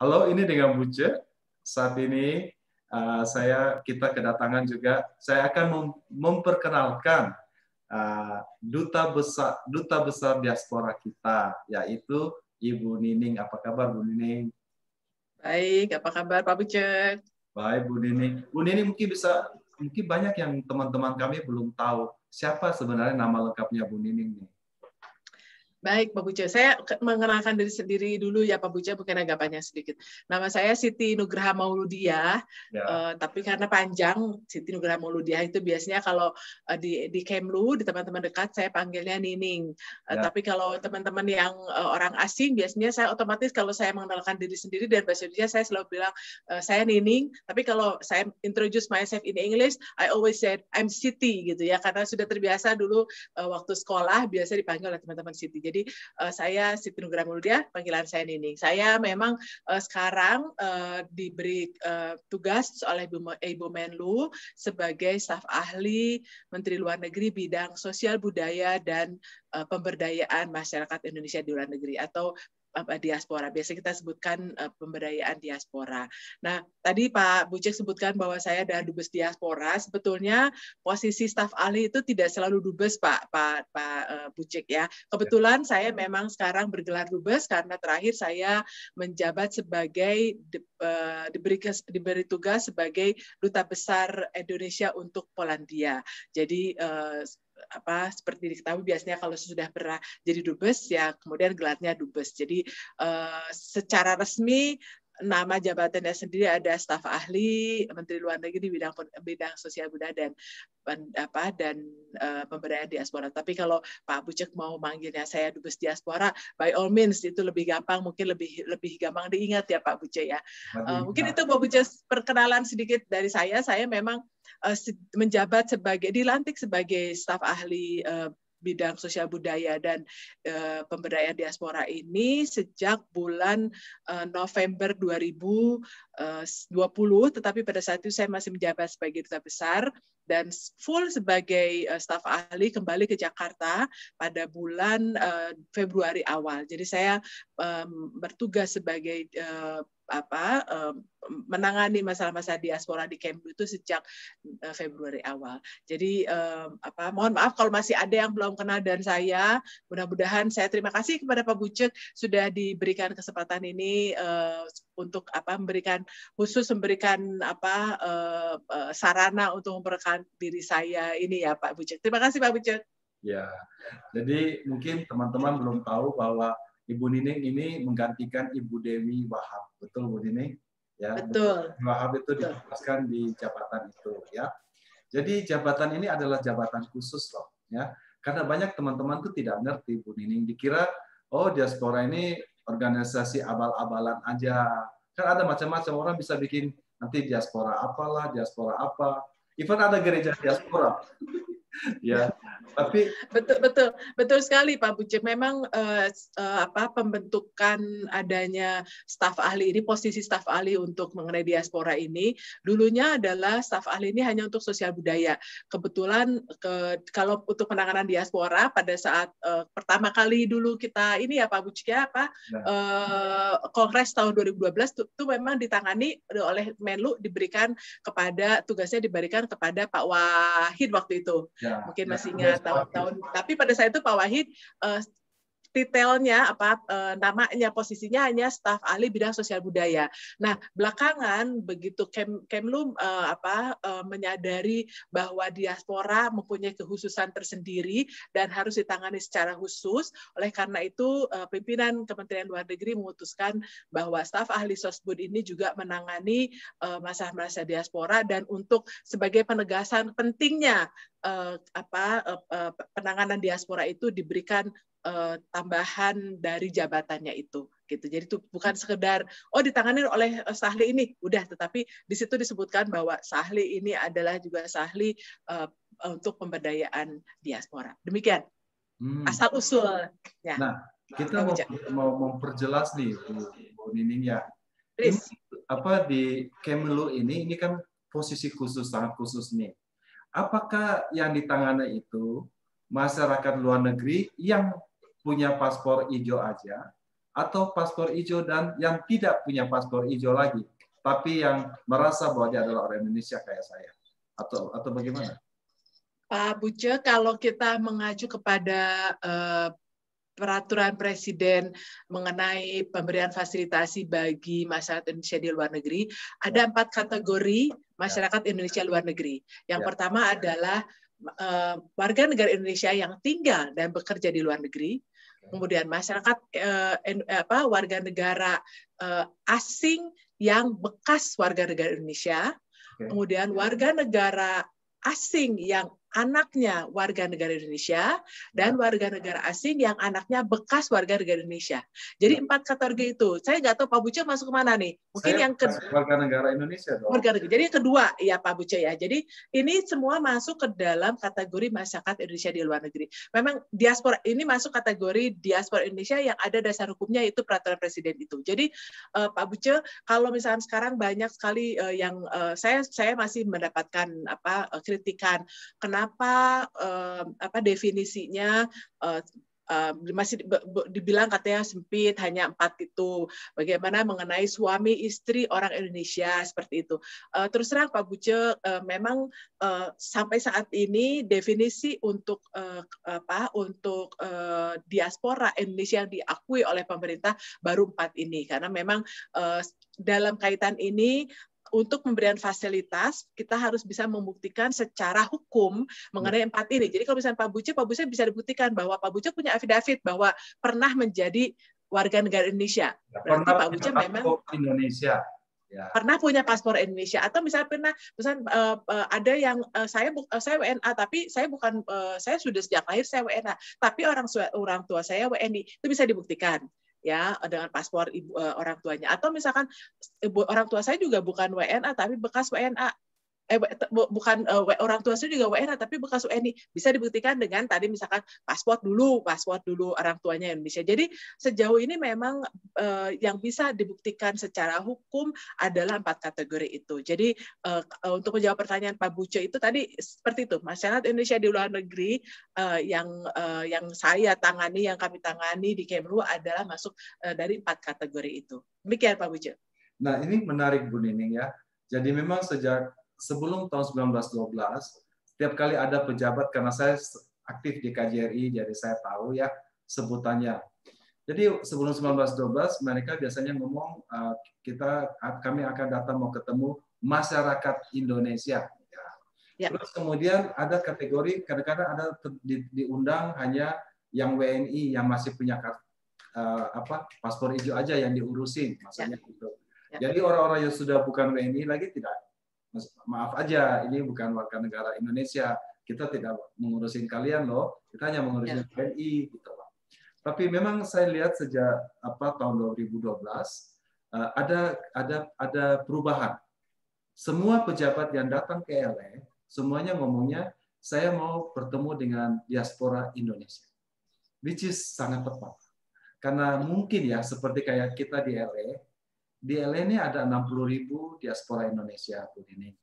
Halo, ini dengan Buce. Saat ini uh, saya kita kedatangan juga. Saya akan mem memperkenalkan uh, duta besar duta besar diaspora kita, yaitu Ibu Nining. Apa kabar, Bu Nining? Baik, apa kabar Pak Buce? Baik, Bu Nining. Bu Nining mungkin bisa mungkin banyak yang teman-teman kami belum tahu siapa sebenarnya nama lengkapnya Bu Nining nih. Baik, Pak Buce. Saya mengenalkan diri sendiri dulu ya, Pak Buce. bukan agak banyak sedikit. Nama saya Siti Nugraha Mauludia. Ya. Uh, tapi karena panjang, Siti Nugraha Mauludia itu biasanya kalau uh, di, di Kemlu, di teman-teman dekat, saya panggilnya Nining. Uh, ya. Tapi kalau teman-teman yang uh, orang asing, biasanya saya otomatis kalau saya mengenalkan diri sendiri dan bahasa Indonesia, saya selalu bilang, uh, saya Nining. Tapi kalau saya introduce myself in English, I always said, I'm Siti, gitu ya. Karena sudah terbiasa dulu uh, waktu sekolah, biasa dipanggil oleh teman-teman Siti jadi uh, saya Siti Nugra Muldia, panggilan saya ini. Saya memang uh, sekarang uh, diberi uh, tugas oleh Ibu, Ibu Menlu sebagai staf ahli Menteri Luar Negeri bidang sosial budaya dan uh, pemberdayaan masyarakat Indonesia di luar negeri atau apa diaspora. Biasanya kita sebutkan uh, pemberdayaan diaspora. Nah, tadi Pak Bucek sebutkan bahwa saya adalah dubes diaspora. Sebetulnya posisi staf ahli itu tidak selalu dubes, Pak Pak Pak uh, eh, Bucik ya. Kebetulan ya. saya memang sekarang bergelar dubes karena terakhir saya menjabat sebagai de, uh, diberi diberi tugas sebagai duta besar Indonesia untuk Polandia. Jadi uh, apa seperti diketahui biasanya kalau sudah pernah jadi dubes ya kemudian gelarnya dubes. Jadi uh, secara resmi nama jabatannya sendiri ada staf ahli Menteri Luar Negeri di bidang bidang sosial budaya dan apa dan uh, pemberdayaan diaspora. Tapi kalau Pak Bucek mau manggilnya saya dubes diaspora, by all means itu lebih gampang, mungkin lebih lebih gampang diingat ya Pak Bucek ya. Uh, mungkin itu Pak Bucek perkenalan sedikit dari saya. Saya memang uh, menjabat sebagai dilantik sebagai staf ahli uh, bidang sosial budaya dan e, pemberdayaan diaspora ini sejak bulan e, November 2020 eh, tetapi pada saat itu saya masih menjabat sebagai duta besar dan full sebagai eh, staf ahli kembali ke Jakarta pada bulan eh, Februari awal. Jadi saya bertugas sebagai eh, apa menangani masalah-masalah diaspora di Kemlu itu sejak Februari awal. Jadi apa mohon maaf kalau masih ada yang belum kenal dan saya mudah-mudahan saya terima kasih kepada Pak Bucek sudah diberikan kesempatan ini untuk apa memberikan khusus memberikan apa sarana untuk memperkenalkan kehidupan diri saya ini ya Pak Bucek. Terima kasih Pak Bucek. Ya, jadi mungkin teman-teman belum tahu bahwa Ibu Nining ini menggantikan Ibu Dewi Wahab, betul Bu Nining? Ya, betul. betul. Wahab itu ditempatkan di jabatan itu ya. Jadi jabatan ini adalah jabatan khusus loh ya. Karena banyak teman-teman tuh tidak ngerti Bu Nining dikira oh diaspora ini organisasi abal-abalan aja. Kan ada macam-macam orang bisa bikin nanti diaspora apalah, diaspora apa. Even ada gereja diaspora. ya, tapi betul betul betul sekali Pak Bucik. Memang uh, uh, apa pembentukan adanya staf ahli ini posisi staf ahli untuk mengenai diaspora ini dulunya adalah staf ahli ini hanya untuk sosial budaya. Kebetulan ke, kalau untuk penanganan diaspora pada saat uh, pertama kali dulu kita ini ya Pak Bucik ya apa nah. uh, kongres tahun 2012 itu memang ditangani oleh Menlu diberikan kepada tugasnya diberikan kepada Pak Wahid waktu itu. Ya, Mungkin ya. ingat Iya, tahun-tahun. Tapi pada saat itu Pak Wahid uh, detailnya apa eh, namanya posisinya hanya staf ahli bidang sosial budaya. Nah, belakangan begitu Kem, Kemlu eh, apa eh, menyadari bahwa diaspora mempunyai kehususan tersendiri dan harus ditangani secara khusus. Oleh karena itu eh, pimpinan Kementerian Luar Negeri memutuskan bahwa staf ahli Sosbud ini juga menangani eh, masalah-masalah diaspora dan untuk sebagai penegasan pentingnya eh, apa eh, eh penanganan diaspora itu diberikan uh, tambahan dari jabatannya itu gitu. Jadi itu bukan sekedar oh ditangani oleh eh, sahli ini udah tetapi di situ disebutkan bahwa sahli ini adalah juga sahli uh, untuk pemberdayaan diaspora. Demikian. Hmm. Asal usul ya. Nah, kita mau, mau memperjelas nih Bu, Bu Nining ya. Ini, apa di Kemlu ini ini kan posisi khusus sangat khusus nih. Apakah yang ditangani itu masyarakat luar negeri yang punya paspor hijau aja atau paspor hijau dan yang tidak punya paspor hijau lagi tapi yang merasa bahwa dia adalah orang Indonesia kayak saya atau atau bagaimana Pak Buce kalau kita mengacu kepada uh, peraturan presiden mengenai pemberian fasilitasi bagi masyarakat Indonesia di luar negeri ada ya. empat kategori masyarakat ya. Indonesia luar negeri yang ya. pertama adalah eh, warga negara Indonesia yang tinggal dan bekerja di luar negeri kemudian masyarakat eh, apa warga negara eh, asing yang bekas warga negara Indonesia, okay. kemudian warga negara asing yang anaknya warga negara Indonesia dan ya. warga negara asing yang anaknya bekas warga negara Indonesia. Jadi ya. empat kategori itu. Saya nggak tahu Pak Buce masuk mana nih. Mungkin Saya yang kedua. Warga negara Indonesia dong. Warga negara. Jadi kedua ya Pak Buce ya. Jadi ini semua masuk ke dalam kategori masyarakat Indonesia di luar negeri. Memang diaspora ini masuk kategori diaspora Indonesia yang ada dasar hukumnya itu peraturan presiden itu. Jadi eh, Pak Buce kalau misalnya sekarang banyak sekali eh, yang eh, saya saya masih mendapatkan apa eh, kritikan kenapa berapa uh, eh, apa definisinya uh, masih dibilang katanya sempit hanya empat itu bagaimana mengenai suami istri orang Indonesia seperti itu uh, terus terang Pak Buce memang sampai saat ini definisi untuk apa untuk diaspora Indonesia yang diakui oleh pemerintah baru empat ini karena memang dalam kaitan ini untuk pemberian fasilitas kita harus bisa membuktikan secara hukum mengenai hmm. empat ini. Jadi kalau misalnya Pak Buce, Pak Buce bisa dibuktikan bahwa Pak Buce punya affidavit bahwa pernah menjadi warga negara Indonesia. Ya, Berarti Berarti Pak Buce memang Indonesia. Ya. pernah punya paspor Indonesia atau misalnya pernah misalnya uh, ada yang uh, saya uh, saya WNA tapi saya bukan uh, saya sudah sejak lahir saya WNA tapi orang orang tua saya WNI itu bisa dibuktikan ya dengan paspor ibu eh, orang tuanya atau misalkan ibu, orang tua saya juga bukan WNA tapi bekas WNA eh bukan eh, orang tua saya juga WNA tapi bekas WNI bisa dibuktikan dengan tadi misalkan paspor dulu paspor dulu orang tuanya Indonesia jadi sejauh ini memang eh, yang bisa dibuktikan secara hukum adalah empat kategori itu jadi eh, eh untuk menjawab pertanyaan Pak Buce itu tadi seperti itu masyarakat Indonesia di luar negeri eh, yang eh, yang saya tangani yang kami tangani di Kemlu adalah masuk eh, dari empat kategori itu demikian Pak Buce. Nah ini menarik Bu Nining ya. Jadi memang sejak sebelum tahun 1912 setiap kali ada pejabat karena saya aktif di KJRI jadi saya tahu ya sebutannya. Jadi sebelum 1912 mereka biasanya ngomong eh, kita kami akan datang mau ketemu masyarakat Indonesia. Ya. ya. Terus kemudian ada kategori kadang-kadang ada diundang hanya yang WNI yang masih punya uh, apa paspor hijau aja yang diurusin maksudnya ya. gitu. Ya. Jadi orang-orang yang sudah bukan WNI lagi tidak maaf aja ini bukan warga negara Indonesia kita tidak mengurusin kalian loh kita hanya mengurusin ya. PNI gitu tapi memang saya lihat sejak apa tahun 2012 eh, ada ada ada perubahan semua pejabat yang datang ke LA semuanya ngomongnya saya mau bertemu dengan diaspora Indonesia which is sangat tepat karena mungkin ya seperti kayak kita di LA di LA ini ada 60 ribu diaspora Indonesia Bu ini.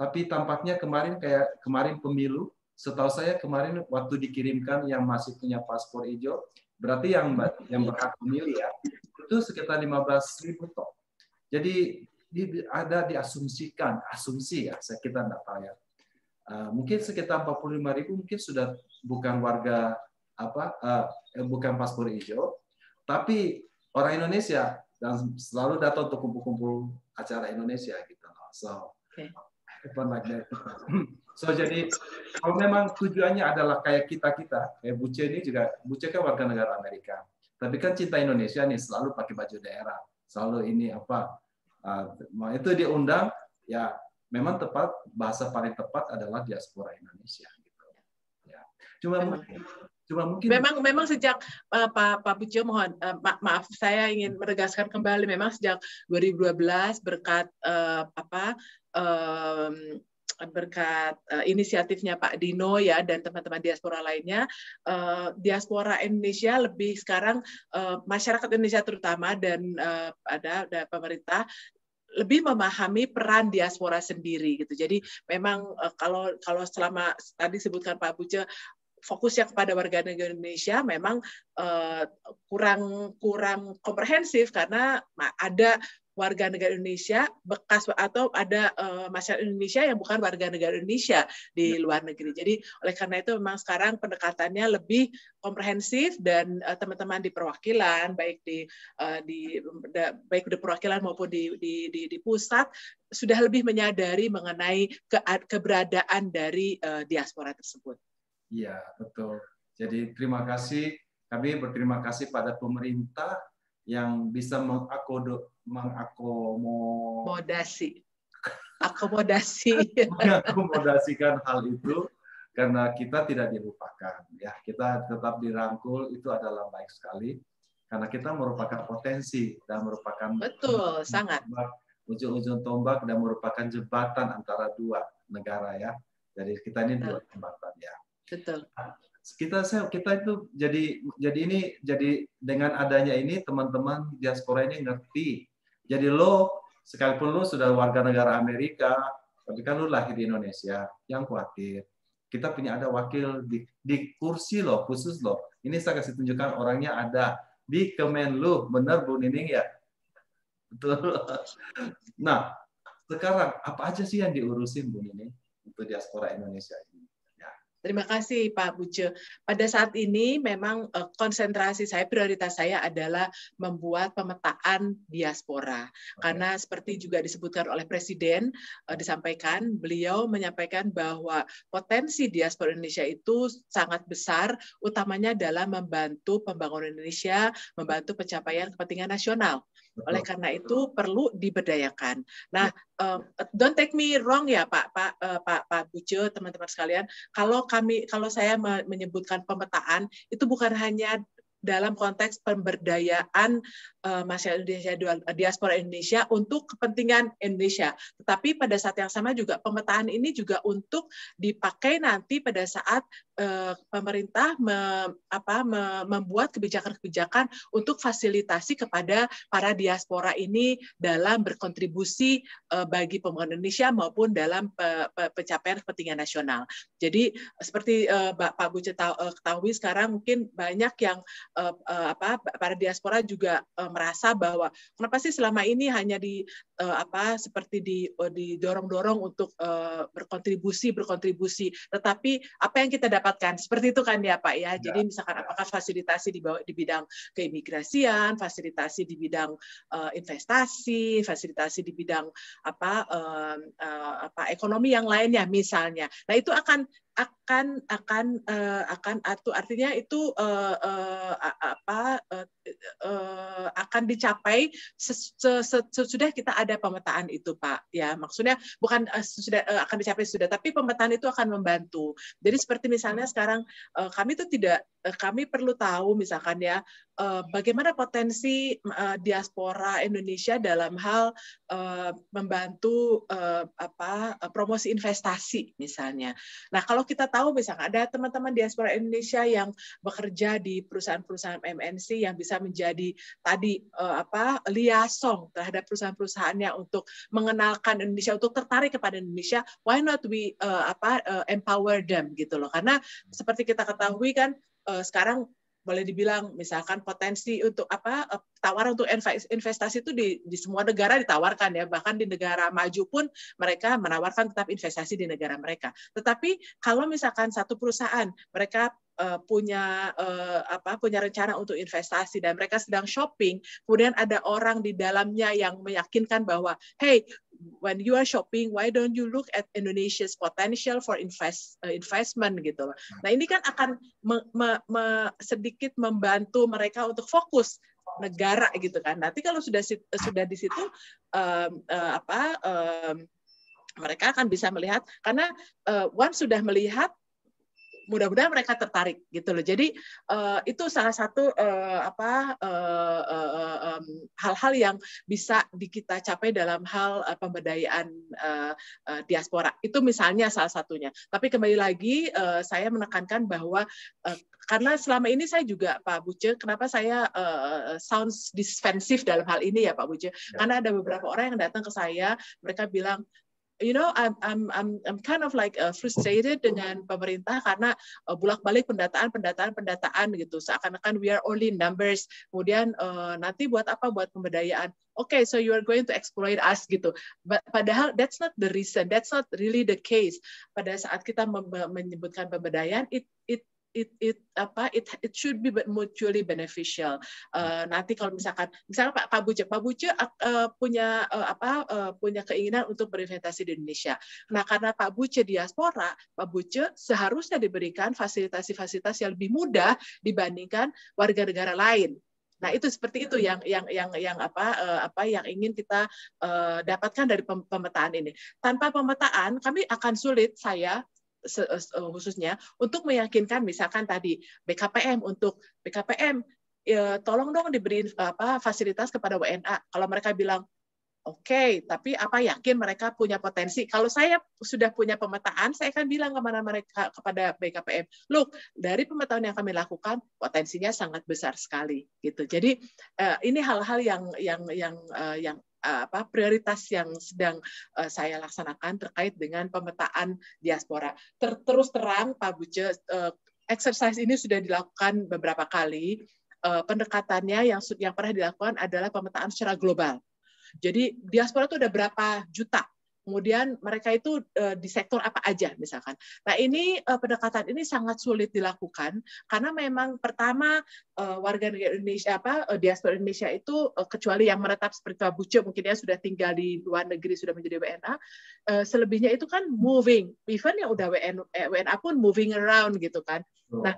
Tapi tampaknya kemarin kayak kemarin pemilu, setahu saya kemarin waktu dikirimkan yang masih punya paspor hijau, berarti yang yang berhak memilih ya, itu sekitar 15 ribu tok. Jadi ada diasumsikan, asumsi ya, saya kita tidak tahu ya. Uh, mungkin sekitar 45 ribu mungkin sudah bukan warga apa uh, bukan paspor hijau, tapi orang Indonesia dan selalu datang untuk kumpul-kumpul acara Indonesia gitu loh. So okay. like that. so jadi kalau memang tujuannya adalah kayak kita kita, kayak Buce ini juga Buce kan warga negara Amerika, tapi kan cinta Indonesia nih selalu pakai baju daerah, selalu ini apa uh, itu diundang ya memang tepat bahasa paling tepat adalah diaspora Indonesia gitu. Ya. Cuma mungkin Coba mungkin. Memang memang sejak uh, Pak Pak Bujo mohon uh, ma maaf saya ingin menegaskan kembali memang sejak 2012 berkat uh, apa um, berkat uh, inisiatifnya Pak Dino ya dan teman-teman diaspora lainnya uh, diaspora Indonesia lebih sekarang uh, masyarakat Indonesia terutama dan uh, ada, ada pemerintah lebih memahami peran diaspora sendiri gitu. Jadi memang kalau kalau selama tadi sebutkan Pak Buce fokusnya kepada warga negara Indonesia memang eh, kurang kurang komprehensif karena ada warga negara Indonesia bekas atau ada uh, masyarakat Indonesia yang bukan warga negara Indonesia di ya. luar negeri. Jadi oleh karena itu memang sekarang pendekatannya lebih komprehensif dan eh, teman-teman uh, di perwakilan baik di uh, di da, baik di perwakilan maupun di di di, di pusat sudah lebih menyadari mengenai ke, keberadaan dari uh, diaspora tersebut. Iya, betul. Jadi terima kasih. Kami berterima kasih pada pemerintah yang bisa mengakodo, mengakomodasi. Akomodasi. mengakomodasikan hal itu karena kita tidak dilupakan. Ya, kita tetap dirangkul itu adalah baik sekali karena kita merupakan potensi dan merupakan betul sangat ujung-ujung tombak dan merupakan jembatan antara dua negara ya. Jadi kita ini dua jembatan ya. Betul. Kita saya kita itu jadi jadi ini jadi dengan adanya ini teman-teman diaspora ini ngerti. Jadi lo sekalipun lo sudah warga negara Amerika, tapi kan lo lahir di Indonesia, yang khawatir. Kita punya ada wakil di, di kursi lo khusus lo. Ini saya kasih tunjukkan orangnya ada di Kemenlu, benar Bu Nining ya? Betul. Nah, sekarang apa aja sih yang diurusin Bu Nining untuk diaspora Indonesia? ini Terima kasih Pak Buce. Pada saat ini memang eh, konsentrasi saya, prioritas saya adalah membuat pemetaan diaspora. Karena seperti juga disebutkan oleh Presiden, eh, disampaikan, beliau menyampaikan bahwa potensi diaspora Indonesia itu sangat besar, utamanya dalam membantu pembangunan Indonesia, membantu pencapaian kepentingan nasional. Oleh karena itu perlu diberdayakan. Nah, ya. eh, don't take me wrong ya Pak Pak Pak Pak Buce teman-teman sekalian. Kalau kami kalau saya menyebutkan pemetaan itu bukan hanya dalam konteks pemberdayaan uh, masyarakat Indonesia eh, diaspora Indonesia untuk kepentingan Indonesia. Tetapi pada saat yang sama juga pemetaan ini juga untuk dipakai nanti pada saat uh, pemerintah me, apa, me, membuat kebijakan-kebijakan untuk fasilitasi kepada para diaspora ini dalam berkontribusi uh, bagi pembangunan Indonesia maupun dalam pe, pe, pencapaian kepentingan nasional. Jadi seperti uh, Pak Bu ketahui sekarang mungkin banyak yang uh, apa para diaspora juga uh, merasa bahwa kenapa sih selama ini hanya di uh, apa seperti di uh, didorong-dorong untuk uh, berkontribusi berkontribusi tetapi apa yang kita dapatkan seperti itu kan ya Pak ya. ya Jadi ya. misalkan apakah fasilitasi di bawah di bidang keimigrasian, fasilitasi di bidang uh, investasi, fasilitasi di bidang apa uh, uh, apa ekonomi yang lainnya misalnya. Nah, itu akan akan akan uh, akan atau artinya itu uh, uh, apa uh, uh, akan dicapai sesudah kita ada pemetaan itu Pak ya maksudnya bukan uh, sudah uh, akan dicapai sudah tapi pemetaan itu akan membantu jadi seperti misalnya hmm. sekarang uh, kami itu tidak Eh, kami perlu tahu misalkan ya eh, bagaimana potensi eh, diaspora Indonesia dalam hal membantu apa promosi investasi misalnya. Nah, kalau kita tahu misalkan ada teman-teman diaspora Indonesia yang bekerja di perusahaan-perusahaan MNC yang bisa menjadi tadi apa liaison terhadap perusahaan-perusahaannya untuk mengenalkan Indonesia untuk tertarik kepada Indonesia, why not we apa empower them gitu loh. Karena seperti kita ketahui kan uh, sekarang boleh dibilang misalkan potensi untuk apa eh, tawaran untuk investasi itu di, di semua negara ditawarkan ya bahkan di negara maju pun mereka menawarkan tetap investasi di negara mereka tetapi kalau misalkan satu perusahaan mereka eh, punya apa punya rencana untuk investasi dan mereka sedang shopping kemudian ada orang di dalamnya yang meyakinkan bahwa hey when you are shopping, why don't you look at Indonesia's potential for invest uh, investment gitu loh. Hmm. Nah ini kan akan me, me, me, sedikit membantu mereka untuk fokus negara gitu kan. Nanti kalau sudah eh, sudah di situ um, uh, apa um, mereka akan bisa melihat karena uh, eh, one sudah melihat mudah-mudahan mereka tertarik gitu loh. Jadi uh, itu salah satu uh, apa eh, hal-hal uh, uh, um, yang bisa di kita capai dalam hal uh, pemberdayaan uh, uh, diaspora. Itu misalnya salah satunya. Tapi kembali lagi uh, saya menekankan bahwa uh, karena selama ini saya juga Pak Buce, kenapa saya uh, sounds defensif dalam hal ini ya Pak Buce? Ya. Karena ada beberapa orang yang datang ke saya, mereka bilang you know I'm I'm I'm, I'm kind of like uh, frustrated dengan pemerintah karena uh, bulak balik pendataan pendataan pendataan gitu seakan-akan we are only numbers kemudian uh, nanti buat apa buat pemberdayaan okay, so you are going to exploit us gitu. But, padahal that's not the reason, that's not really the case. Pada saat kita menyebutkan pemberdayaan, it it it apa it it should be mutually beneficial. Uh, nanti kalau misalkan misalkan Pak Pak Buce, Pak Buce uh, punya uh, apa uh, punya keinginan untuk berinvestasi di Indonesia. Nah, karena Pak Buce diaspora, Pak Buce seharusnya diberikan fasilitas-fasilitas yang lebih mudah dibandingkan warga negara lain. Nah, itu seperti itu hmm. yang yang yang yang apa uh, apa yang ingin kita uh, dapatkan dari pemetaan ini. Tanpa pemetaan kami akan sulit saya Eh, eh, khususnya untuk meyakinkan misalkan tadi BKPM untuk BKPM ya, tolong dong diberi apa fasilitas kepada WNA kalau mereka bilang oke okay, tapi apa yakin mereka punya potensi kalau saya sudah punya pemetaan saya akan bilang kepada mereka kepada BKPM look dari pemetaan yang kami lakukan potensinya sangat besar sekali gitu jadi eh, ini hal-hal yang yang yang yang apa prioritas yang sedang uh, saya laksanakan terkait dengan pemetaan diaspora. Ter terus terang Pak Buce, uh, exercise ini sudah dilakukan beberapa kali. Uh, pendekatannya yang yang pernah dilakukan adalah pemetaan secara global. Jadi diaspora itu ada berapa juta kemudian mereka itu uh, di sektor apa aja misalkan. Nah ini uh, pendekatan ini sangat sulit dilakukan karena memang pertama uh, warga negara Indonesia apa uh, diaspora Indonesia itu uh, kecuali yang menetap seperti Pak Buce mungkin ya sudah tinggal di luar negeri sudah menjadi WNA, uh, selebihnya itu kan moving, even yang udah WNA, WNA pun moving around gitu kan. Oh. Nah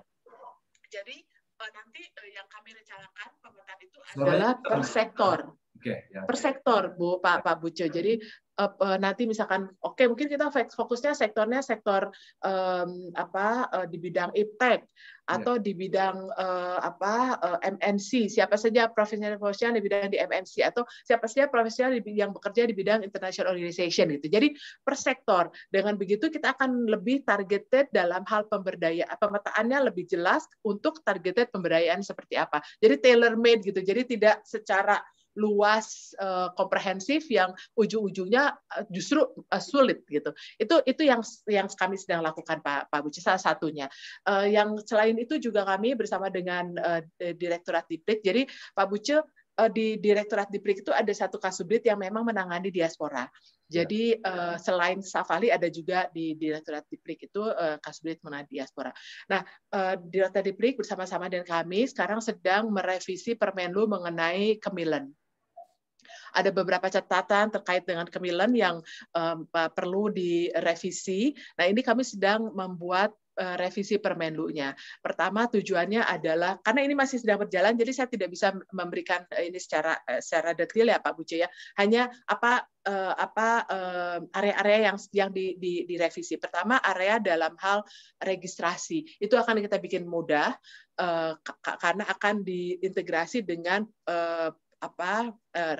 jadi uh, nanti uh, yang kami rencanakan pemerintah itu adalah per sektor. Okay, ya, per sektor Bu Pak Pak Buco. Jadi Eh, nanti misalkan oke okay, mungkin kita fokusnya sektornya sektor um, apa eh, di bidang iptek iya. atau yeah. di bidang uh, apa MNC siapa saja profesional profesional di bidang di MNC atau siapa saja profesional yang bekerja di bidang international organization gitu jadi per sektor dengan begitu kita akan lebih targeted dalam hal pemberdayaan pemetaannya lebih jelas untuk targeted pemberdayaan seperti apa jadi tailor made gitu jadi tidak secara luas uh, komprehensif yang ujung-ujungnya eh, justru uh, sulit gitu itu itu yang yang kami sedang lakukan pak pak Buci salah satunya uh, yang selain itu juga kami bersama dengan uh, direktorat diplik jadi pak Buci di Direktorat Diprik itu ada satu kasubdit yang memang menangani diaspora. Ya. Jadi ya. selain Safali ada juga di Direktorat Diprik itu kasubdit menangani diaspora. Nah, Direktorat Diprik bersama-sama dengan kami sekarang sedang merevisi Permenlu mengenai kemilen ada beberapa catatan terkait dengan kemilan yang um, perlu direvisi. Nah, ini kami sedang membuat revisi permenlunya. Pertama tujuannya adalah karena ini masih sedang berjalan, jadi saya tidak bisa memberikan ini secara secara detail ya Pak Buce ya. Hanya apa apa area-area yang yang di, di, direvisi. Pertama area dalam hal registrasi itu akan kita bikin mudah karena akan diintegrasi dengan apa uh,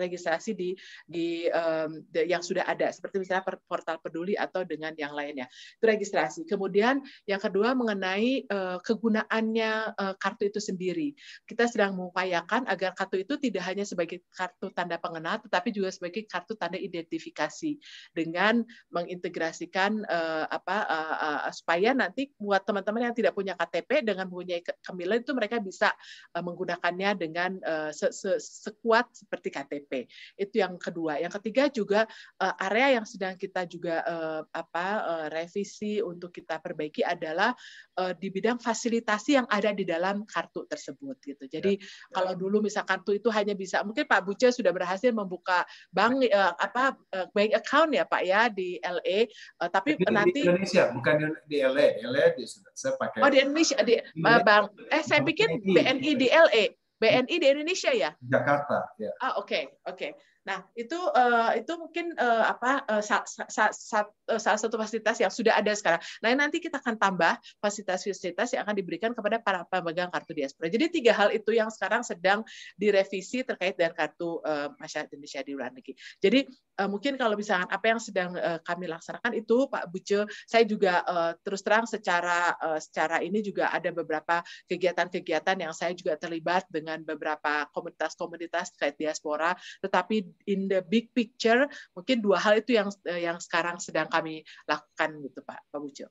registrasi di di, um, di yang sudah ada seperti misalnya portal peduli atau dengan yang lainnya itu registrasi kemudian yang kedua mengenai uh, kegunaannya uh, kartu itu sendiri kita sedang mengupayakan agar kartu itu tidak hanya sebagai kartu tanda pengenal tetapi juga sebagai kartu tanda identifikasi dengan mengintegrasikan uh, apa uh, uh, supaya nanti buat teman-teman yang tidak punya KTP dengan punya kemilan itu mereka bisa uh, menggunakannya dengan uh, se -se -se kuat seperti KTP. Itu yang kedua. Yang ketiga juga uh, area yang sedang kita juga uh, apa uh, revisi untuk kita perbaiki adalah uh, di bidang fasilitasi yang ada di dalam kartu tersebut gitu. Jadi ya. kalau dulu misalkan kartu itu hanya bisa mungkin Pak Buce sudah berhasil membuka bank uh, apa uh, bank account ya Pak ya di LA uh, tapi di, nanti di Indonesia bukan di LA. LA di saya pakai Oh di Indonesia di, di bank eh saya pikir BNI di LA BNI di Indonesia ya? Jakarta, ya. Ah, oke, okay, oke. Okay. Nah, itu uh, itu mungkin uh, apa uh, sa, sa, sa, salah satu fasilitas yang sudah ada sekarang. Nah, nanti kita akan tambah fasilitas-fasilitas yang akan diberikan kepada para pemegang kartu diaspora. Jadi tiga hal itu yang sekarang sedang direvisi terkait dengan kartu uh, masyarakat Indonesia di luar negeri. Jadi uh, mungkin kalau misalkan apa yang sedang uh, kami laksanakan itu Pak Buce, saya juga uh, terus terang secara uh, secara ini juga ada beberapa kegiatan-kegiatan yang saya juga terlibat dengan beberapa komunitas-komunitas terkait diaspora, tetapi in the big picture mungkin dua hal itu yang eh, yang sekarang sedang kami lakukan gitu Pak Pak Bujo.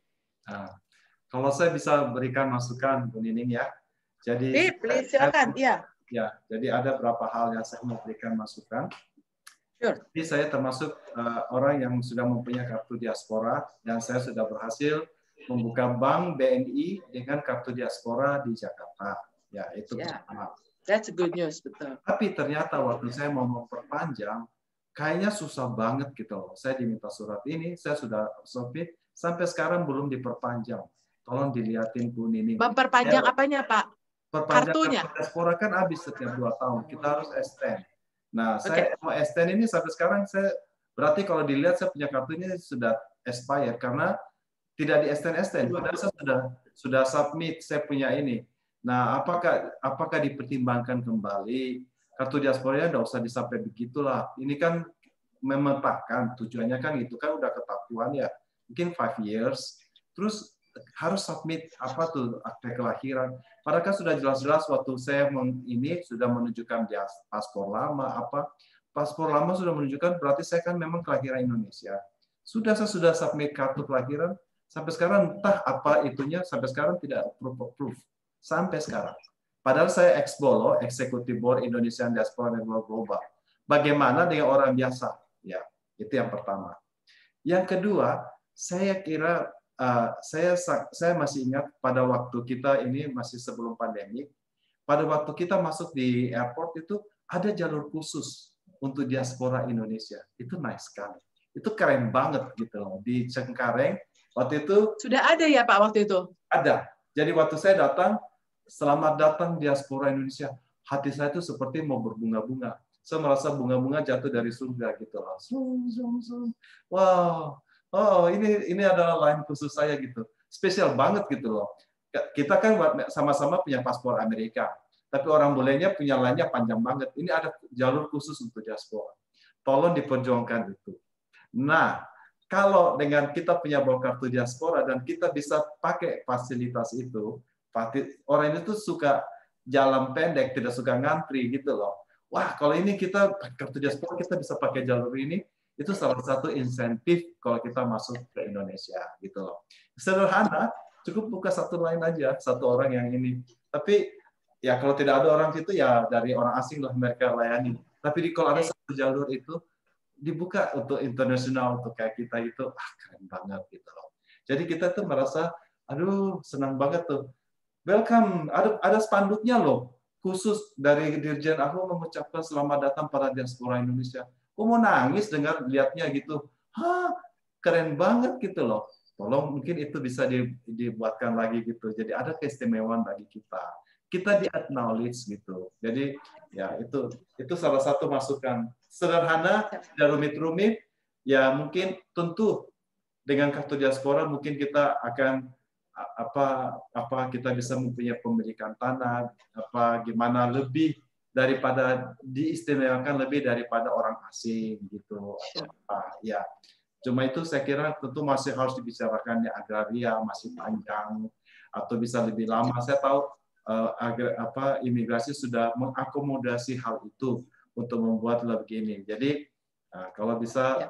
Nah, kalau saya bisa berikan masukan Bu Nining ya. Jadi eh, please, silakan. Iya. Ya, jadi ada berapa hal yang saya mau berikan masukan. Sure. Jadi saya termasuk uh, orang yang sudah mempunyai kartu diaspora dan saya sudah berhasil membuka bank BNI dengan kartu diaspora di Jakarta. Ya, itu yeah. Ya. That's a good news, betul. Tapi ternyata waktu iya. saya mau memperpanjang, kayaknya susah banget gitu loh. Saya diminta surat ini, saya sudah submit, sampai sekarang belum diperpanjang. Tolong dilihatin Bu Nini. Memperpanjang ya, apanya, Pak? Perpanjang Kartunya? kan habis setiap dua tahun. Kita harus extend. Nah, okay. saya mau extend ini sampai sekarang saya berarti kalau dilihat saya punya kartunya sudah expired karena tidak di extend extend. Padahal saya sudah sudah submit saya punya ini Nah, apakah apakah dipertimbangkan kembali kartu diaspora ya tidak usah disampai begitulah. Ini kan memetakan tujuannya kan itu kan udah ketakuan ya mungkin five years terus harus submit apa tuh akte kelahiran padahal kan sudah jelas-jelas waktu saya ini sudah menunjukkan paspor lama apa paspor lama sudah menunjukkan berarti saya kan memang kelahiran Indonesia sudah saya sudah submit kartu kelahiran sampai sekarang entah apa itunya sampai sekarang tidak approve, approve sampai sekarang. Padahal saya ex bolo, eksekutif board Indonesian Diaspora Network Global. Bagaimana dengan orang biasa? Ya, itu yang pertama. Yang kedua, saya kira eh, saya saya masih ingat pada waktu kita ini masih sebelum pandemi, pada waktu kita masuk di airport itu ada jalur khusus untuk diaspora Indonesia. Itu nice sekali. Itu keren banget gitu loh di Cengkareng. Waktu itu sudah ada ya Pak waktu itu? Ada jadi waktu saya datang, selamat datang diaspora Indonesia. Hati saya itu seperti mau berbunga-bunga. Saya merasa bunga-bunga jatuh dari surga gitu loh. Wow, oh ini ini adalah lain khusus saya gitu. Spesial banget gitu loh. Kita kan sama-sama punya paspor Amerika, tapi orang bolehnya punya lainnya panjang banget. Ini ada jalur khusus untuk diaspora. Tolong diperjuangkan itu. Nah, kalau dengan kita punya bawa kartu diaspora dan kita bisa pakai fasilitas itu, orang itu suka jalan pendek, tidak suka ngantri gitu loh. Wah, kalau ini kita kartu diaspora kita bisa pakai jalur ini, itu salah satu insentif kalau kita masuk ke Indonesia gitu loh. Sederhana, cukup buka satu lain aja, satu orang yang ini. Tapi ya kalau tidak ada orang itu ya dari orang asing loh mereka layani. Tapi di kalau ada satu jalur itu dibuka untuk internasional untuk kayak kita itu ah keren banget gitu loh. Jadi kita tuh merasa aduh senang banget tuh. Welcome ada ada spanduknya loh khusus dari Dirjen aku mengucapkan selamat datang para diaspora Indonesia. Aku mau nangis dengar lihatnya gitu. Hah, keren banget gitu loh. Tolong mungkin itu bisa dibuatkan lagi gitu. Jadi ada keistimewaan bagi kita kita di acknowledge gitu. Jadi ya itu itu salah satu masukan sederhana tidak rumit-rumit ya mungkin tentu dengan kartu diaspora mungkin kita akan apa apa kita bisa mempunyai pemilikan tanah apa gimana lebih daripada diistimewakan lebih daripada orang asing gitu apa ya cuma itu saya kira tentu masih harus dibicarakan di agraria masih panjang atau bisa lebih lama saya tahu Eh, apa imigrasi sudah mengakomodasi hal itu untuk membuat lebih ini. Jadi eh, kalau bisa ya.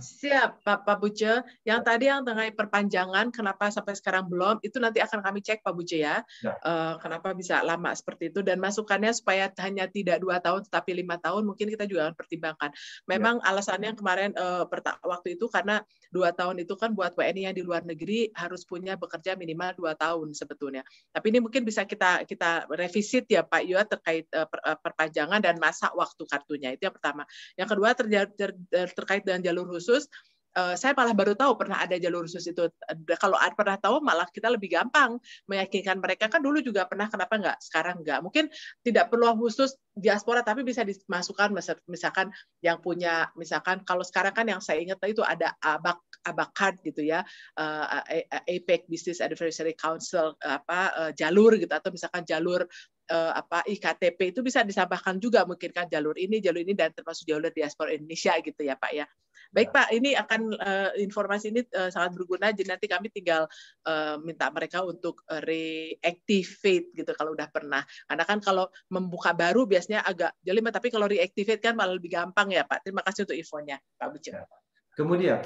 Siap, Pak, Pak Buce. Yang tadi yang tengah perpanjangan, kenapa sampai sekarang belum, itu nanti akan kami cek, Pak Buce ya. ya. Uh, kenapa bisa lama seperti itu. Dan masukannya supaya hanya tidak dua tahun, tetapi lima tahun, mungkin kita juga akan pertimbangkan. Memang ya. alasannya kemarin uh, waktu itu karena dua tahun itu kan buat WNI yang di luar negeri harus punya bekerja minimal dua tahun sebetulnya. Tapi ini mungkin bisa kita kita revisit ya Pak Yua terkait uh, per, perpanjangan dan masa waktu kartunya. Itu yang pertama. Yang kedua ter, ter, ter, terkait dengan jalur jalur khusus eh, saya malah baru tahu pernah ada jalur khusus itu. Nah, kalau ada pernah tahu malah kita lebih gampang meyakinkan mereka kan dulu juga pernah kenapa nggak sekarang nggak mungkin tidak perlu khusus diaspora tapi bisa dimasukkan misalkan yang punya misalkan kalau sekarang kan yang saya ingat itu ada abak abakan gitu ya eh, APEC Business Advisory Council apa eh, jalur gitu atau misalkan jalur eh, apa IKTP itu bisa disampaikan juga mungkin kan jalur ini, jalur ini dan termasuk jalur diaspora Indonesia gitu ya Pak ya. Baik ya. Pak, ini akan uh, informasi ini uh, sangat berguna. Jadi nanti kami tinggal uh, minta mereka untuk reactivate gitu kalau udah pernah. Karena kan kalau membuka baru biasanya agak jadi tapi kalau reactivate kan malah lebih gampang ya Pak. Terima kasih untuk infonya Pak Bucin. Ya. Kemudian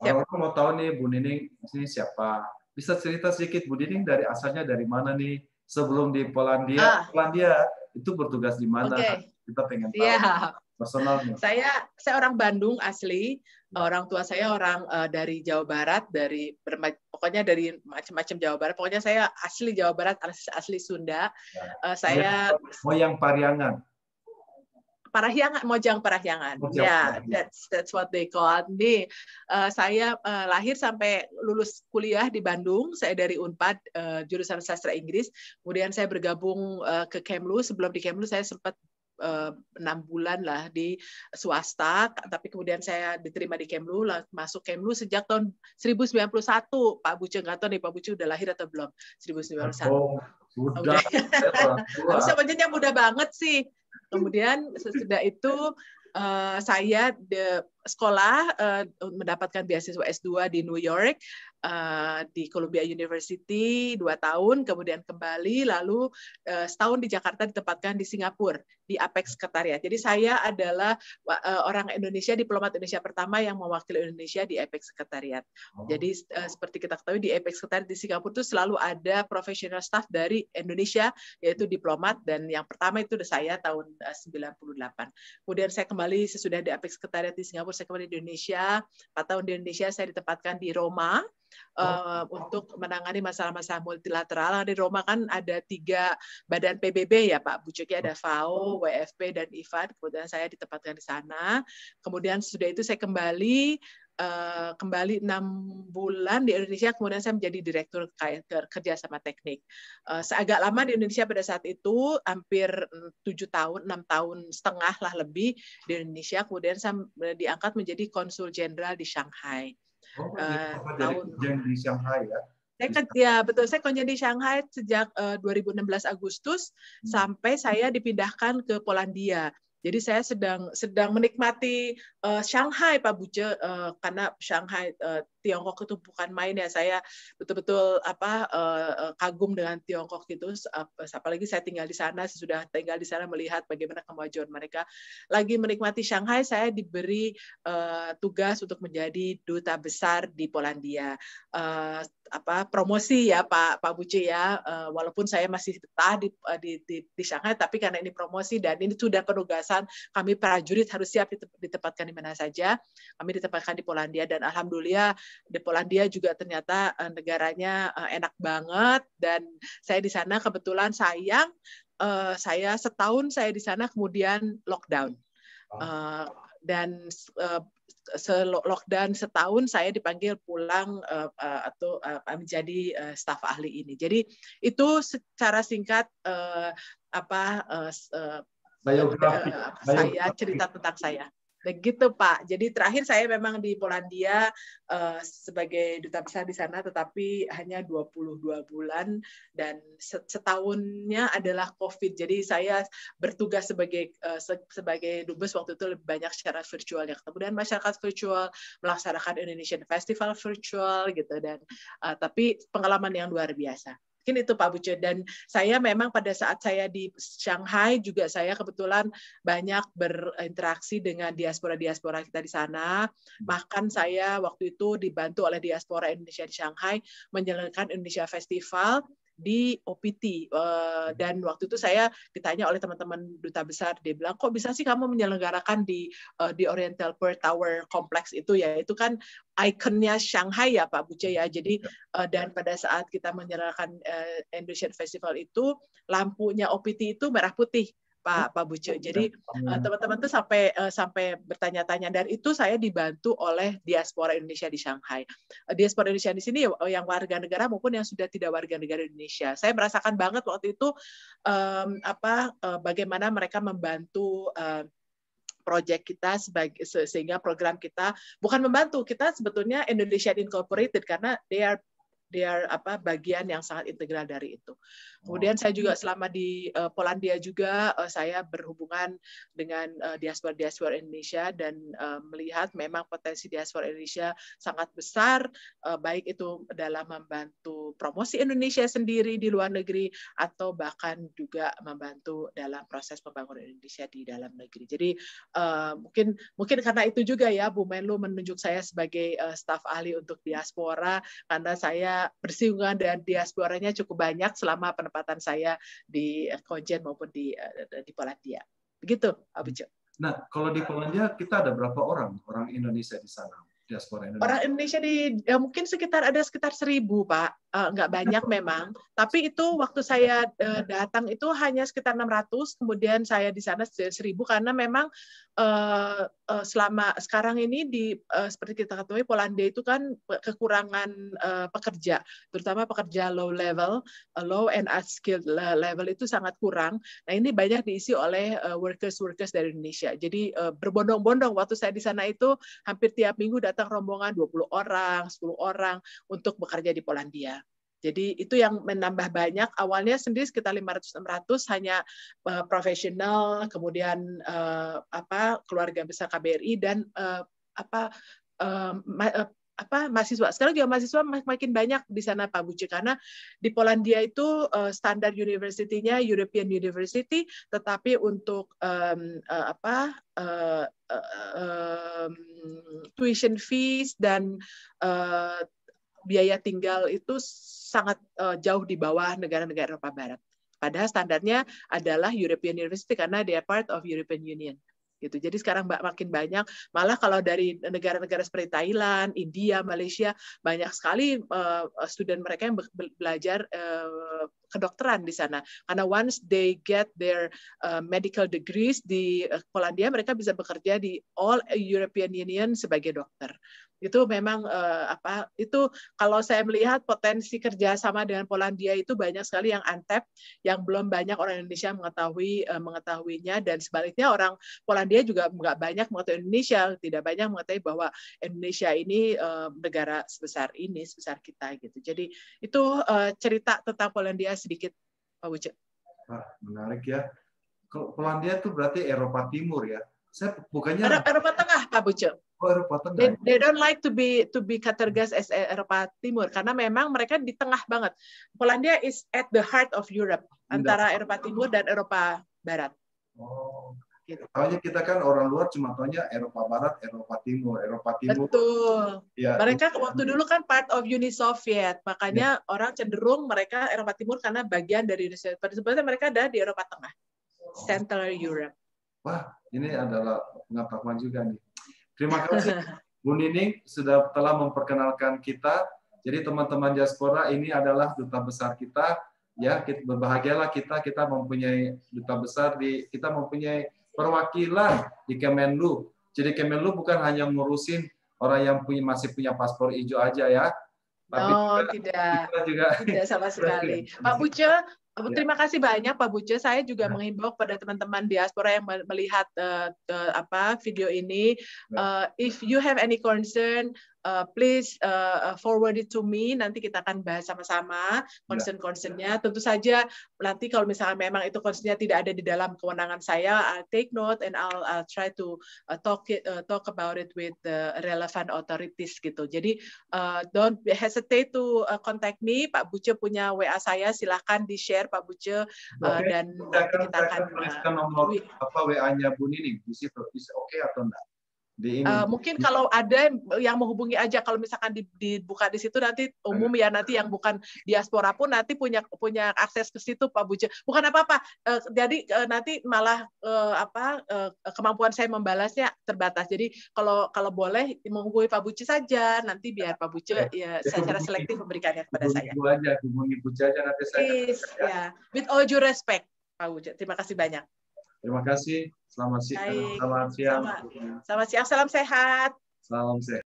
ya. Kalau mau tahu nih Bu Nining ini siapa? Bisa cerita sedikit Bu Nining dari asalnya dari mana nih? sebelum di Polandia, ah. Polandia itu bertugas di mana? Okay. Kita pengen tahu. Yeah. Personalnya. Saya saya orang Bandung asli, orang tua saya orang uh, dari Jawa Barat, dari pokoknya dari macam-macam Jawa Barat. Pokoknya saya asli Jawa Barat, asli, asli Sunda. Uh, saya moyang Pariangan parahyangan mojang parahyangan mojang, ya that's that's what they call nih uh, saya uh, lahir sampai lulus kuliah di Bandung saya dari Unpad uh, jurusan sastra Inggris kemudian saya bergabung uh, ke Kemlu sebelum di Kemlu saya sempat enam bulan lah di swasta, tapi kemudian saya diterima di Kemlu, masuk Kemlu sejak tahun 1991. Pak Buce nggak tahu nih Pak Buce udah lahir atau belum 1991. Oh, udah. Harusnya muda banget sih. Kemudian sesudah itu uh, saya de, sekolah uh, mendapatkan beasiswa S2 di New York uh, di Columbia University dua tahun kemudian kembali lalu uh, setahun di Jakarta ditempatkan di Singapura di Apex Sekretariat. Jadi saya adalah uh, orang Indonesia diplomat Indonesia pertama yang mewakili Indonesia di Apex Sekretariat. Oh. Jadi uh, seperti kita ketahui di Apex Sekretariat di Singapura itu selalu ada profesional staff dari Indonesia yaitu diplomat dan yang pertama itu saya tahun uh, 98. Kemudian saya kembali sesudah di Apex Sekretariat di Singapura saya di Indonesia. 4 tahun di Indonesia saya ditempatkan di Roma uh, untuk menangani masalah-masalah multilateral. Nah, di Roma kan ada tiga badan PBB ya Pak Bucuki, ada FAO, WFP, dan IFAD. Kemudian saya ditempatkan di sana. Kemudian sudah itu saya kembali Eh, kembali enam bulan di Indonesia, kemudian saya menjadi direktur kerja sama teknik. Eh, seagak lama di Indonesia pada saat itu, hampir mm, tujuh tahun, enam tahun setengah lah lebih di Indonesia. Kemudian saya diangkat menjadi konsul jenderal di Shanghai. Oh, uh, tahun di Shanghai ya. Saya ya betul saya kerja di Shanghai sejak uh, 2016 Agustus hmm. sampai saya dipindahkan ke Polandia. Jadi saya sedang sedang menikmati uh, Shanghai Pak Buce uh, karena Shanghai uh, Tiongkok itu bukan main ya saya betul-betul apa uh, kagum dengan Tiongkok itu, apalagi saya tinggal di sana sudah tinggal di sana melihat bagaimana kemajuan mereka lagi menikmati Shanghai saya diberi uh, tugas untuk menjadi duta besar di Polandia uh, apa promosi ya Pak Pak Buci ya uh, walaupun saya masih betah di, di di di Shanghai tapi karena ini promosi dan ini sudah penugasan kami prajurit harus siap ditempatkan di mana saja kami ditempatkan di Polandia dan alhamdulillah di Polandia juga ternyata eh, negaranya eh, enak banget dan saya di sana kebetulan sayang eh, saya setahun saya di sana kemudian lockdown oh. dan lockdown setahun saya dipanggil pulang atau menjadi staf ahli ini. Jadi itu secara singkat apa biografi. saya cerita tentang saya. Begitu Pak. Jadi terakhir saya memang di Polandia uh, sebagai duta besar di sana tetapi hanya 22 bulan dan setahunnya adalah Covid. Jadi saya bertugas sebagai uh, sebagai dubes waktu itu lebih banyak secara virtual ya. Kemudian masyarakat virtual melaksanakan Indonesian Festival virtual gitu dan uh, tapi pengalaman yang luar biasa. Mungkin itu Pak Buce. Dan saya memang pada saat saya di Shanghai juga saya kebetulan banyak berinteraksi dengan diaspora-diaspora kita di sana. Hmm. Bahkan saya waktu itu dibantu oleh diaspora Indonesia di Shanghai menjalankan Indonesia Festival di OPT eh, hmm. dan waktu itu saya ditanya oleh teman-teman duta besar dia bilang kok bisa sih kamu menyelenggarakan di eh, di Oriental Pearl Tower Complex itu ya itu kan ikonnya Shanghai ya Pak Buce ya jadi uh, dan pada saat kita menyelenggarakan uh, Indonesian Festival itu lampunya OPT itu merah putih Pak Pak Bucu. Iya, Jadi eh, teman-teman tuh sampai eh, sampai bertanya-tanya dan itu saya dibantu oleh diaspora Indonesia di Shanghai. Eh, diaspora Indonesia di sini yang warga negara maupun yang sudah tidak warga negara Indonesia. Saya merasakan banget waktu itu um, apa bagaimana mereka membantu um, proyek kita sebagai sehingga program kita bukan membantu kita sebetulnya Indonesia Incorporated karena they are are apa bagian yang sangat integral dari itu. Kemudian oh. saya juga selama di uh, Polandia juga uh, saya berhubungan dengan uh, eh, diaspora-diaspora Indonesia dan uh, melihat memang potensi diaspora Indonesia sangat besar uh, baik itu dalam membantu promosi Indonesia sendiri di luar negeri atau bahkan juga membantu dalam proses pembangunan Indonesia di dalam negeri. Jadi uh, mungkin mungkin karena itu juga ya Bu Menlu menunjuk saya sebagai uh, staf ahli untuk diaspora karena saya saya dan diasporanya cukup banyak selama penempatan saya di Konjen maupun di eh, di Polandia. Begitu, Abijo. Nah, kalau di Polandia kita ada berapa orang orang Indonesia di sana? diaspora Indonesia? Orang Indonesia di ya mungkin sekitar ada sekitar seribu pak, uh, nggak banyak memang. Tapi itu waktu saya uh, datang itu hanya sekitar 600, kemudian saya di sana seribu karena memang uh, uh, selama sekarang ini di uh, seperti kita ketahui Polandia itu kan kekurangan uh, pekerja, terutama pekerja low level, uh, low and unskilled level itu sangat kurang. Nah ini banyak diisi oleh uh, workers workers dari Indonesia. Jadi uh, berbondong-bondong waktu saya di sana itu hampir tiap minggu datang datang rombongan 20 orang, 10 orang untuk bekerja di Polandia. Jadi itu yang menambah banyak. Awalnya sendiri sekitar 500-600 hanya uh, profesional, kemudian uh, apa keluarga besar KBRI dan uh, apa uh, apa mahasiswa sekarang juga mahasiswa makin banyak di sana Pak Buci karena di Polandia itu uh, standar universitinya European University tetapi untuk um, uh, apa uh, uh, um, tuition fees dan uh, biaya tinggal itu sangat uh, jauh di bawah negara-negara Eropa Barat padahal standarnya adalah European University karena they part of European Union gitu. Jadi sekarang makin banyak malah kalau dari negara-negara seperti Thailand, India, Malaysia banyak sekali uh, student mereka yang be belajar uh, kedokteran di sana. Karena once they get their uh, medical degrees di Polandia mereka bisa bekerja di all European Union sebagai dokter itu memang eh, apa itu kalau saya melihat potensi kerjasama dengan Polandia itu banyak sekali yang antep yang belum banyak orang Indonesia mengetahui eh, mengetahuinya dan sebaliknya orang Polandia juga nggak banyak mengetahui Indonesia tidak banyak mengetahui bahwa Indonesia ini eh, negara sebesar ini sebesar kita gitu jadi itu eh, cerita tentang Polandia sedikit Pak Wujud. menarik ya. Polandia itu berarti Eropa Timur ya. Saya bukannya Eropa Tengah Pak Bucu. Eropa Tengah. They, they don't like to be to be categorized as Eropa Timur karena memang mereka di tengah banget. Polandia is at the heart of Europe antara Eropa Timur dan Eropa Barat. Oh. Gitu. kita kan orang luar cuma tanya Eropa Barat, Eropa Timur, Eropa Timur. Betul. Ya, mereka itu. waktu dulu kan part of Uni Soviet, makanya ya. orang cenderung mereka Eropa Timur karena bagian dari Uni Soviet. Sebenarnya mereka ada di Eropa Tengah, Central Europe. Wah, ini adalah pengetahuan juga nih Terima kasih Bu Nining sudah telah memperkenalkan kita. Jadi teman-teman diaspora ini adalah duta besar kita. Ya, kita, berbahagialah kita kita mempunyai duta besar di kita mempunyai perwakilan di Kemenlu. Jadi Kemenlu bukan hanya ngurusin orang yang punya masih punya paspor hijau aja ya. Oh tidak. Kita juga, tidak sama sekali. Pak Buce, Iya. Terima kasih banyak Pak Buce. Saya juga ya. menghimbau kepada teman-teman diaspora yang melihat uh, eh, the, apa video ini, uh, if you have any concern uh, please uh, forward it to me. Nanti kita akan bahas sama-sama concern-concernnya. Ya. Tentu saja nanti kalau misalnya memang itu concernnya tidak ada di dalam kewenangan saya, I'll take note and I'll, I'll try to talk it, uh, talk about it with the relevant authorities gitu. Jadi uh, don't hesitate to contact me. Pak Buce punya WA saya, silahkan di share Pak Buce uh, dan kita akan. Tuliskan nomor apa WA-nya Bu Nining di situ, oke okay atau enggak? di eh, ini. Uh, mungkin kalau ada yang menghubungi aja kalau misalkan dibuka di situ nanti umum ya nanti yang bukan diaspora pun nanti punya punya akses ke situ Pak Buce. Bukan apa-apa. Uh, jadi uh, nanti malah uh, apa uh, kemampuan saya membalasnya terbatas. Jadi kalau kalau boleh menghubungi Pak Buce saja nanti biar Pak Buce ya, ya, ya secara hubungi, selektif memberikannya kepada hubungi saya. Hubungi aja, hubungi Buce aja nanti saya. Please, ya. With all due respect Pak Buce. Terima kasih banyak. Terima kasih. Selamat siang. Selamat siang. Selamat siang. Salam sehat. Salam sehat.